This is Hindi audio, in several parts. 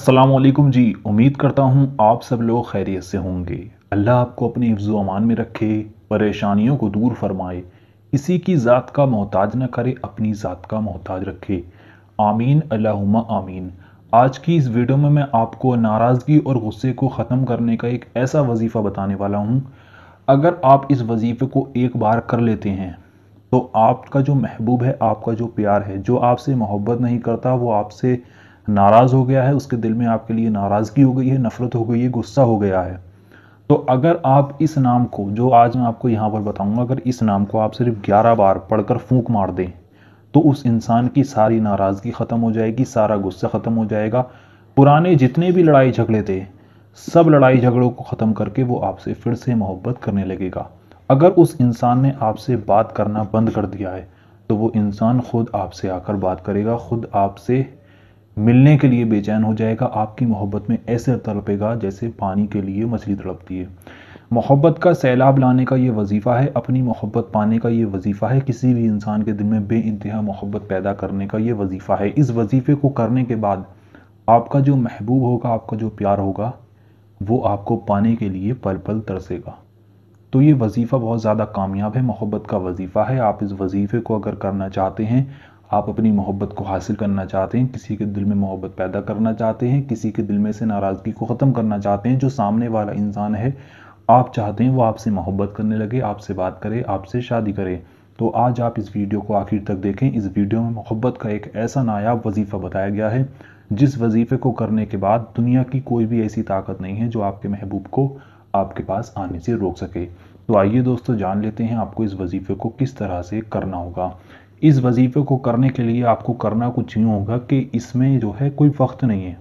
असलम जी उम्मीद करता हूँ आप सब लोग खैरियत से होंगे अल्लाह आपको अपने हिफ्ज़ अमान में रखे परेशानियों को दूर फरमाए किसी की ज़ात का मोहताज न करे अपनी ज़ात का मोहताज रखे आमीन अल्लाहुम्मा आमीन आज की इस वीडियो में मैं आपको नाराज़गी और गुस्से को ख़त्म करने का एक ऐसा वजीफ़ा बताने वाला हूँ अगर आप इस वजीफ़े को एक बार कर लेते हैं तो आपका जो महबूब है आपका जो प्यार है जो आपसे मोहब्बत नहीं करता वो आपसे नाराज़ हो गया है उसके दिल में आपके लिए नाराज़गी हो गई है नफ़रत हो गई है गुस्सा हो गया है तो अगर आप इस नाम को जो आज मैं आपको यहाँ पर बताऊँगा अगर इस नाम को आप सिर्फ ग्यारह बार पढ़कर फूंक मार दें तो उस इंसान की सारी नाराज़गी ख़त्म हो जाएगी सारा गुस्सा ख़त्म हो जाएगा पुराने जितने भी लड़ाई झगड़े थे सब लड़ाई झगड़ों को ख़त्म करके वो आपसे फिर से मोहब्बत करने लगेगा अगर उस इंसान ने आपसे बात करना बंद कर दिया है तो वो इंसान खुद आपसे आकर बात करेगा खुद आपसे मिलने के लिए बेचैन हो जाएगा आपकी मोहब्बत में ऐसे तड़पेगा जैसे पानी के लिए मछली तड़पती है मोहब्बत का सैलाब लाने का ये वजीफ़ा है अपनी मोहब्बत पाने का ये वजीफ़ा है किसी भी इंसान के दिल में बे इंतहा मोहब्बत पैदा करने का ये वजीफ़ा है इस वजीफ़े को करने के बाद आपका जो महबूब होगा आपका जो प्यार होगा वो आपको पाने के लिए पल पल तरसेगा तो ये वजीफ़ा बहुत ज़्यादा कामयाब है मोहब्बत का वजीफ़ा है आप इस वजीफ़े को अगर करना चाहते हैं आप अपनी मोहब्बत को हासिल करना चाहते हैं किसी के दिल में मोहब्बत पैदा करना चाहते हैं किसी के दिल में से नाराज़गी को ख़त्म करना चाहते हैं जो सामने वाला इंसान है आप चाहते हैं वो आपसे मोहब्बत करने लगे आपसे बात करे आपसे शादी करे तो आज आप इस वीडियो को आखिर तक देखें इस वीडियो में मोहब्बत का एक ऐसा नायाब वजीफ़ा बताया गया है जिस वजीफ़े को करने के बाद दुनिया की कोई भी ऐसी ताकत नहीं है जो आपके महबूब को आपके पास आने से रोक सके तो आइए दोस्तों जान लेते हैं आपको इस वजीफ़े को किस तरह से करना होगा इस वजीफ़े को करने के लिए आपको करना कुछ यूँ होगा कि इसमें जो है कोई वक्त नहीं है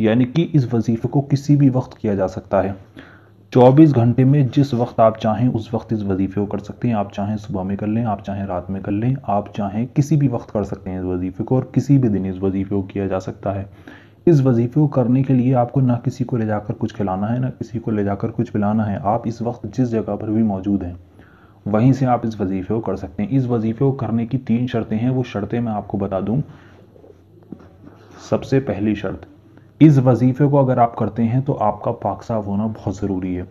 यानी कि इस वजीफ़े को किसी भी वक्त किया जा सकता है 24 घंटे में जिस वक्त आप चाहें उस वक्त इस वजीफ़े को कर सकते हैं आप चाहें सुबह में कर लें आप चाहें रात में कर लें आप चाहें किसी भी वक्त कर सकते हैं इस वजीफ़े को और किसी भी दिन इस वजीफ़े को किया जा सकता है इस वजीफ़े को करने के लिए आपको ना किसी को ले जाकर कुछ खिलाना है ना किसी को ले जाकर कुछ पिलाना है आप इस वक्त जिस जगह पर भी मौजूद हैं वहीं से आप इस वजीफ़े को कर सकते हैं इस वजीफ़े को करने की तीन शर्तें हैं वो शर्तें मैं आपको बता दूं सबसे पहली शर्त इस वजीफ़े को अगर आप करते हैं तो आपका पाक साफ होना बहुत ज़रूरी है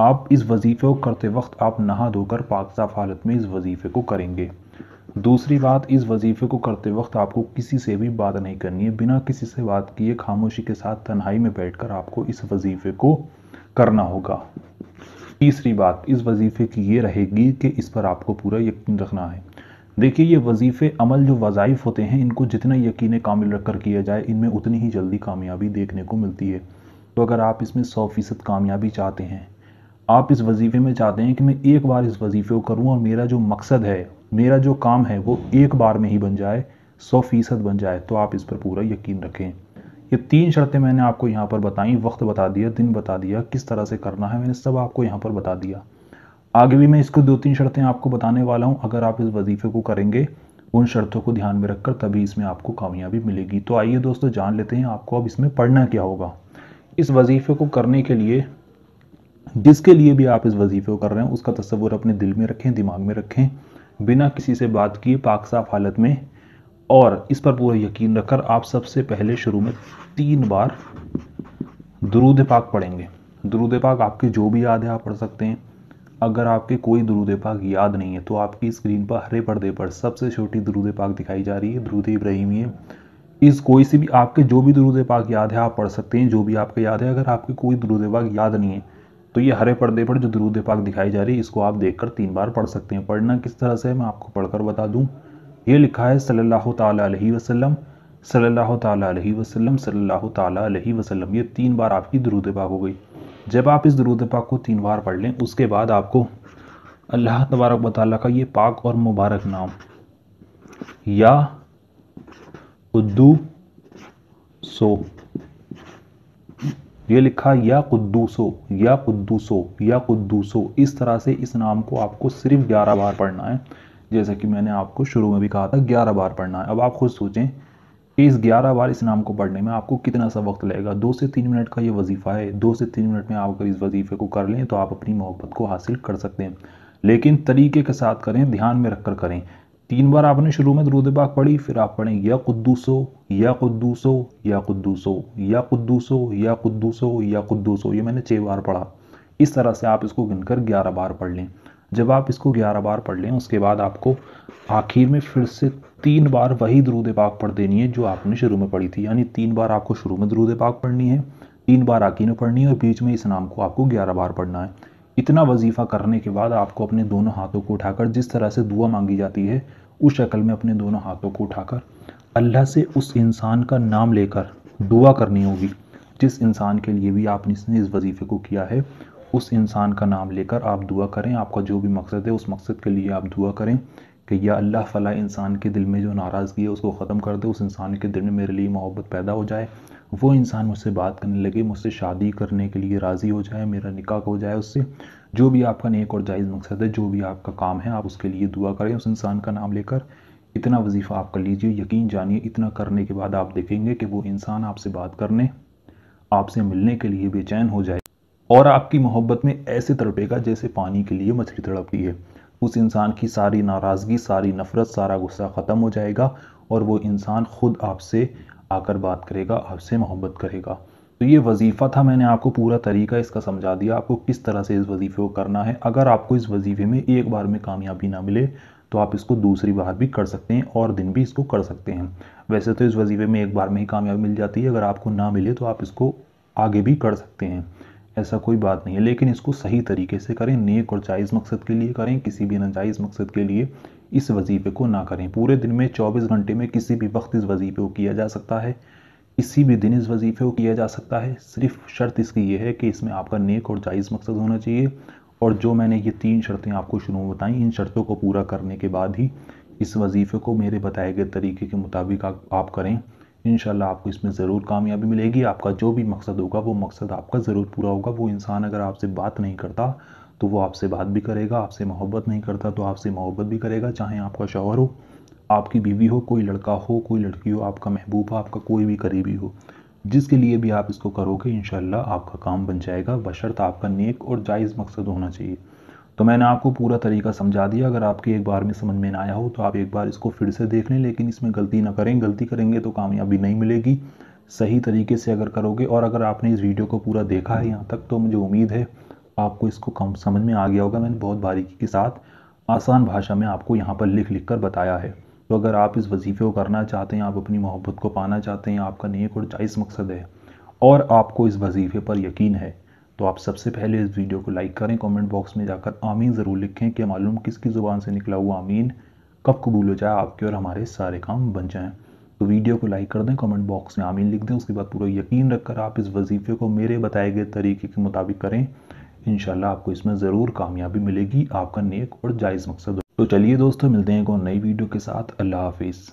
आप इस वजीफ़े को करते वक्त आप नहा धोकर पाक साफ हालत में इस वजीफ़े को करेंगे दूसरी बात इस वजीफ़े को करते वक्त आपको किसी से भी बात नहीं करनी है बिना किसी से बात किए खामोशी के साथ तन्हाई में बैठकर आपको इस वजीफ़े को करना होगा तीसरी बात इस वजीफ़े की ये रहेगी कि इस पर आपको पूरा यकीन रखना है देखिए ये वजीफ़े अमल जो वज़ाइफ होते हैं इनको जितना यकीन कामिल रख कर किया जाए इनमें उतनी ही जल्दी कामयाबी देखने को मिलती है तो अगर आप इसमें सौ फ़ीसद कामयाबी चाहते हैं आप इस वजीफ़े में चाहते हैं कि मैं एक बार इस वजीफ़े को करूँ और मेरा जो मकसद है मेरा जो काम है वो एक बार में ही बन जाए सौ फ़ीसद बन जाए तो आप इस पर पूरा यकीन रखें ये तीन शर्तें मैंने आपको यहाँ पर बताई वक्त बता दिया दिन बता दिया किस तरह से करना है मैंने सब आपको यहाँ पर बता दिया आगे भी मैं इसको दो तीन शर्तें आपको बताने वाला हूँ अगर आप इस वजीफे को करेंगे उन शर्तों को ध्यान में रखकर तभी इसमें आपको कामयाबी मिलेगी तो आइए दोस्तों जान लेते हैं आपको अब इसमें पढ़ना क्या होगा इस वजीफे को करने के लिए जिसके लिए भी आप इस वजीफे को कर रहे हैं उसका तस्वुर अपने दिल में रखें दिमाग में रखें बिना किसी से बात किए पाक साफ हालत में और इस पर पूरा यकीन रखकर आप सबसे पहले शुरू में तीन बार दरूद पाक पढ़ेंगे द्रुद पाक आपके जो भी याद है आप पढ़ सकते हैं अगर आपके कोई दरूद पाक याद नहीं है तो आपकी स्क्रीन पर हरे पर्दे पर सबसे छोटी दरूद पाक दिखाई जा रही है दरूद इब्राहिमी इस कोई सी भी आपके जो भी दरूद पाक याद है आप पढ़ सकते हैं जो भी आपके याद है अगर आपके कोई दुरूद पाक याद नहीं है तो ये हरे पर्दे पर जो दरूद पाक दिखाई जा रही है इसको आप देखकर तीन बार पढ़ सकते हैं पढ़ना किस तरह से है मैं आपको पढ़कर बता दूँ ये लिखा है सल्लल्लाहु ताला अलैहि वसल्लम सल्लल्लाहु ताला अलैहि वसल्लम सल्लल्लाहु ताला अलैहि वसल्लम ये तीन बार आपकी दरूद पाक हो गई जब आप इस दरूद पाक को तीन बार पढ़ लें उसके बाद आपको अल्लाह तबारक वाली का ये पाक और मुबारक नाम या कुद्दू सो ये लिखा या कुद्दूसो या कुद्दूसो या कुद्दूसो इस तरह से इस नाम को आपको सिर्फ ग्यारह बार पढ़ना है जैसा कि मैंने आपको शुरू में भी कहा था ग्यारह बार पढ़ना है अब आप खुद सोचें कि इस ग्यारह बार इस नाम को पढ़ने में आपको कितना सा वक्त लगेगा दो से तीन मिनट का ये वजीफ़ा है दो से तीन मिनट में आप अगर इस वजीफ़े को कर लें तो आप अपनी मोहब्बत को हासिल कर सकते हैं लेकिन तरीके के साथ करें ध्यान में रख कर करें तीन बार आपने शुरू में दरूद पाक पढ़ी फिर आप पढ़ें या कुद्दूसो या कुद्दूसो या कुद्दूसो या कुद्दूसो या कुद्दूसो या कुद्दूसो ये मैंने छः बार पढ़ा इस तरह से आप इसको गिनकर ग्यारह बार पढ़ लें जब आप इसको ग्यारह बार पढ़ लें उसके बाद आपको आखिर में फिर से तीन बार वही द्रूद पाक पढ़ देनी है जो आपने शुरू में पढ़ी थी यानी तीन बार आपको शुरू में द्रूद पाक पढ़नी है तीन बार आखिर में पढ़नी है और बीच में इस नाम को आपको ग्यारह बार पढ़ना है इतना वजीफ़ा करने के बाद आपको अपने दोनों हाथों को उठाकर जिस तरह से दुआ मांगी जाती है उस शक्ल में अपने दोनों हाथों को उठाकर अल्लाह से उस इंसान का नाम लेकर दुआ करनी होगी जिस इंसान के लिए भी आपने इस वजीफ़े को किया है उस इंसान का नाम लेकर आप दुआ करें आपका जो भी मकसद है उस मकसद के लिए आप दुआ करें कि या अल्लाह फ़ला इंसान के दिल में जो नाराज़गी है उसको ख़त्म कर दे उस इंसान के दिल में मेरे लिए मोहब्बत पैदा हो जाए वो इंसान मुझसे बात करने लगे मुझसे शादी करने के लिए राज़ी हो जाए मेरा निकाह हो जाए उससे जो भी आपका नेक और जायज़ मकसद है जो भी आपका काम है आप उसके लिए दुआ करें उस इंसान का नाम लेकर इतना वजीफ़ा आप कर लीजिए यकीन जानिए इतना करने के बाद आप देखेंगे कि वो इंसान आपसे बात करने आपसे मिलने के लिए बेचैन हो जाए और आपकी मोहब्बत में ऐसे तड़पेगा जैसे पानी के लिए मछली तड़पती है उस इंसान की सारी नाराज़गी सारी नफ़रत सारा गुस्सा ख़त्म हो जाएगा और वो इंसान ख़ुद आपसे आकर बात करेगा आपसे मोहब्बत करेगा तो ये वजीफ़ा था मैंने आपको पूरा तरीका इसका समझा दिया आपको किस तरह से इस वजीफ़े को करना है अगर आपको इस वजीफ़े में एक बार में कामयाबी ना मिले तो आप इसको दूसरी बार भी कर सकते हैं और दिन भी इसको कर सकते हैं वैसे तो इस वजीफ़े में एक बार में ही कामयाबी मिल जाती है अगर आपको ना मिले तो आप इसको आगे भी कर सकते हैं ऐसा कोई बात नहीं है लेकिन इसको सही तरीके से करें नेक और जायज़ मकसद के लिए करें किसी भी नाजायज़ मकसद के लिए इस वजीफ़े को ना करें पूरे दिन में 24 घंटे में किसी भी वक्त इस वजीफ़े को किया जा सकता है किसी भी दिन इस वजीफ़े को किया जा सकता है सिर्फ शर्त इसकी यह है कि इसमें आपका नेक और जायज़ मकसद होना चाहिए और जो मैंने ये तीन शर्तें आपको शुरू में बताई इन शर्तों को पूरा करने के बाद ही इस वजीफ़े को मेरे बताए गए तरीके के मुताबिक आप करें इन आपको इसमें ज़रूर कामयाबी मिलेगी आपका जो भी मकसद होगा वो मकसद आपका ज़रूर पूरा होगा वो इंसान अगर आपसे बात नहीं करता तो वो आपसे बात भी करेगा आपसे मोहब्बत नहीं करता तो आपसे मोहब्बत भी करेगा चाहे आपका शौहर हो आपकी बीवी हो कोई लड़का हो कोई लड़की हो आपका महबूब हो आपका कोई भी करीबी हो जिसके लिए भी आप इसको करोगे इन आपका काम बन जाएगा बशर्त आपका नेक और जायज़ मकसद होना चाहिए तो मैंने आपको पूरा तरीका समझा दिया अगर आपके एक बार में समझ में ना आया हो तो आप एक बार इसको फिर से देख लें लेकिन इसमें गलती ना करें गलती करेंगे तो कामयाबी नहीं मिलेगी सही तरीके से अगर करोगे और अगर आपने इस वीडियो को पूरा देखा है यहाँ तक तो मुझे उम्मीद है आपको इसको कम समझ में आ गया होगा मैंने बहुत बारीकी के साथ आसान भाषा में आपको यहाँ पर लिख लिख कर बताया है तो अगर आप इस वजीफ़े को करना चाहते हैं आप अपनी मोहब्बत को पाना चाहते हैं आपका नेक और जायज़ मकसद है और आपको इस वजीफ़े पर यकीन है तो आप सबसे पहले इस वीडियो को लाइक करें कमेंट बॉक्स में जाकर आमीन ज़रूर लिखें कि मालूम किसकी ज़ुबान से निकला हुआ आमीन कब कबूल हो जाए आपके और हमारे सारे काम बन जाएँ तो वीडियो को लाइक कर दें कमेंट बॉक्स में आमीन लिख दें उसके बाद पूरा यकीन रखकर आप इस वजीफ़े को मेरे बताए गए तरीके के मुताबिक करें इन आपको इसमें ज़रूर कामयाबी मिलेगी आपका नेक और जायज़ मकसद तो चलिए दोस्तों मिलते हैं एक और नई वीडियो के साथ अल्लाह हाफिज़